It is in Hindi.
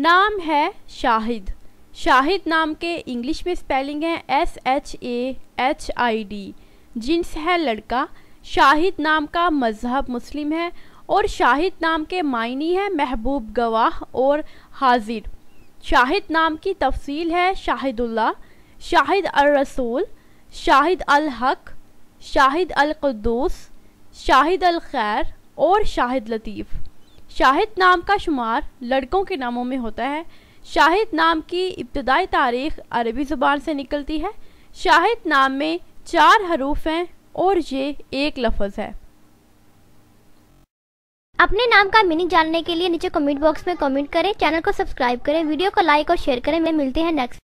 नाम है शाहिद शाहिद नाम के इंग्लिश में स्पेलिंग है S H A H I D जिन्स है लड़का शाहिद नाम का मजहब मुस्लिम है और शाहिद नाम के मायनी है महबूब गवाह और हाजिर शाहिद नाम की तफसील है शाहिदुल्ला शाहिद अल रसूल शाहिद अल हक शाहिद अल कुद्दूस शाहिद अल खैर और शाहिद लतीफ़ शाहिद नाम का शुमार लड़कों के नामों में होता है शाहिद नाम की इब्तदाई तारीख अरबी ज़ुबान से निकलती है शाहिद नाम में चार हरूफ हैं और ये एक लफज है अपने नाम का मीनिंग जानने के लिए नीचे कमेंट बॉक्स में कमेंट करें चैनल को सब्सक्राइब करें वीडियो को लाइक और शेयर करें मैं मिलते हैं नेक्स्ट